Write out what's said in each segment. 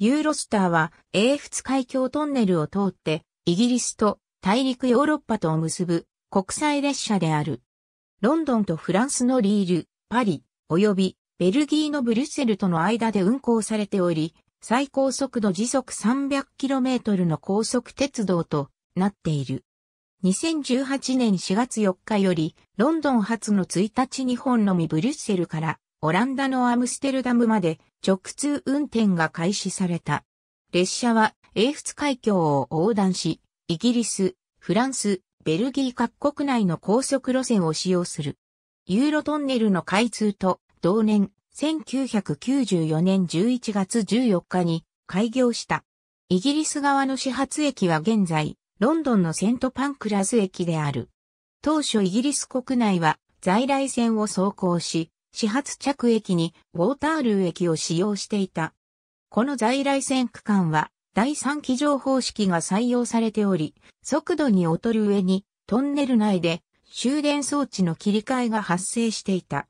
ユーロスターは、英仏海峡トンネルを通って、イギリスと大陸ヨーロッパとを結ぶ国際列車である。ロンドンとフランスのリール、パリ、及びベルギーのブリュッセルとの間で運行されており、最高速度時速 300km の高速鉄道となっている。2018年4月4日より、ロンドン発の1日日本のみブリュッセルからオランダのアムステルダムまで直通運転が開始された。列車は英仏海峡を横断し、イギリス、フランス、ベルギー各国内の高速路線を使用する。ユーロトンネルの開通と同年1994年11月14日に開業した。イギリス側の始発駅は現在、ロンドンのセントパンクラズ駅である。当初イギリス国内は在来線を走行し、始発着駅にウォータールー駅を使用していた。この在来線区間は第3機乗方式が採用されており、速度に劣る上にトンネル内で終電装置の切り替えが発生していた。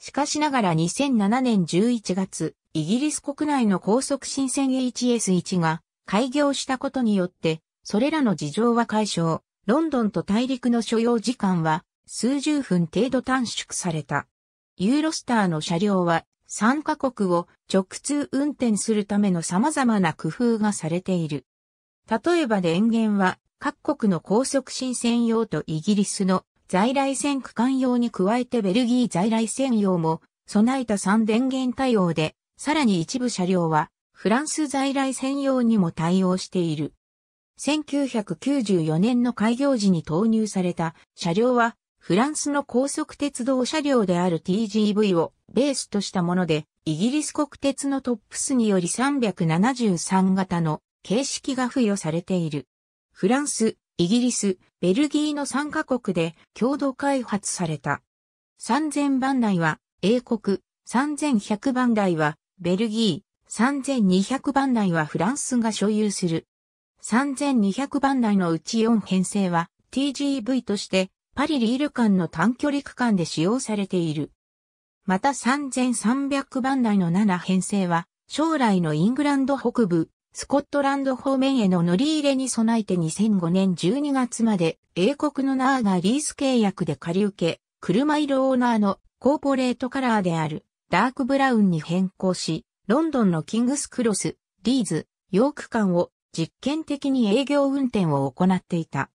しかしながら2007年11月、イギリス国内の高速新線 HS1 が開業したことによって、それらの事情は解消、ロンドンと大陸の所要時間は数十分程度短縮された。ユーロスターの車両は3カ国を直通運転するための様々な工夫がされている。例えば電源は各国の高速新専用とイギリスの在来線区間用に加えてベルギー在来線用も備えた3電源対応で、さらに一部車両はフランス在来線用にも対応している。1994年の開業時に投入された車両はフランスの高速鉄道車両である TGV をベースとしたもので、イギリス国鉄のトップスにより373型の形式が付与されている。フランス、イギリス、ベルギーの3カ国で共同開発された。3000番台は英国、3100番台はベルギー、3200番台はフランスが所有する。3200番台のうち4編成は TGV としてパリリール間の短距離区間で使用されている。また3300番台の7編成は、将来のイングランド北部、スコットランド方面への乗り入れに備えて2005年12月まで英国のナーがリース契約で借り受け、車色オーナーのコーポレートカラーであるダークブラウンに変更し、ロンドンのキングスクロス、リーズ、ヨーク間を実験的に営業運転を行っていた。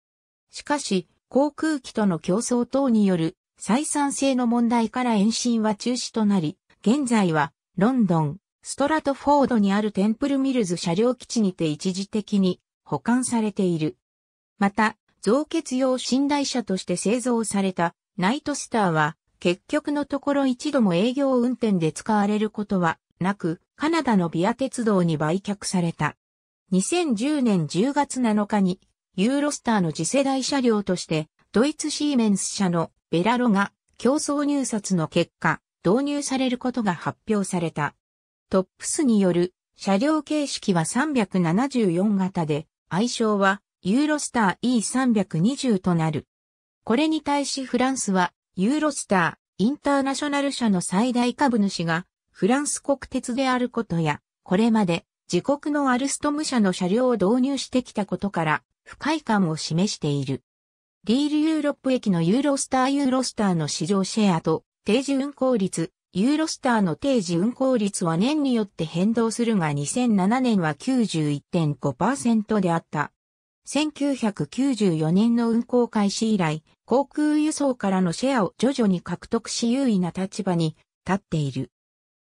しかし、航空機との競争等による採算性の問題から延伸は中止となり、現在はロンドン、ストラトフォードにあるテンプルミルズ車両基地にて一時的に保管されている。また、増結用寝台車として製造されたナイトスターは結局のところ一度も営業運転で使われることはなく、カナダのビア鉄道に売却された。2010年10月7日にユーロスターの次世代車両として、ドイツシーメンス社のベラロが競争入札の結果、導入されることが発表された。トップスによる車両形式は374型で、愛称はユーロスター E320 となる。これに対しフランスはユーロスターインターナショナル社の最大株主がフランス国鉄であることや、これまで自国のアルストム社の車両を導入してきたことから、不快感を示している。リールユーロップ駅のユーロスターユーロスターの市場シェアと定時運行率、ユーロスターの定時運行率は年によって変動するが2007年は91.5%であった。1994年の運行開始以来、航空輸送からのシェアを徐々に獲得し優位な立場に立っている。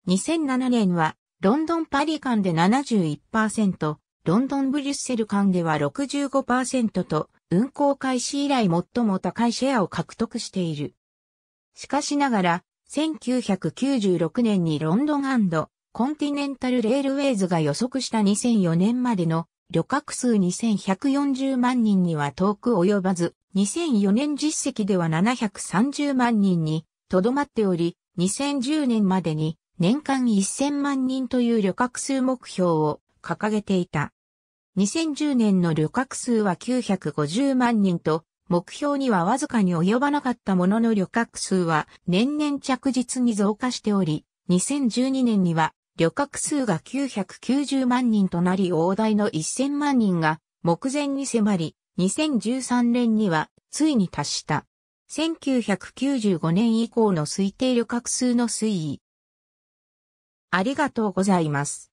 2007年はロンドンパリ間で71%、ロンドンブリュッセル間では65%と、運行開始以来最も高いシェアを獲得している。しかしながら、1996年にロンドンコンティネンタルレールウェイズが予測した2004年までの旅客数2140万人には遠く及ばず、2004年実績では730万人にとどまっており、2010年までに年間1000万人という旅客数目標を掲げていた。2010年の旅客数は950万人と、目標にはわずかに及ばなかったものの旅客数は年々着実に増加しており、2012年には旅客数が990万人となり大台の1000万人が目前に迫り、2013年にはついに達した。1995年以降の推定旅客数の推移。ありがとうございます。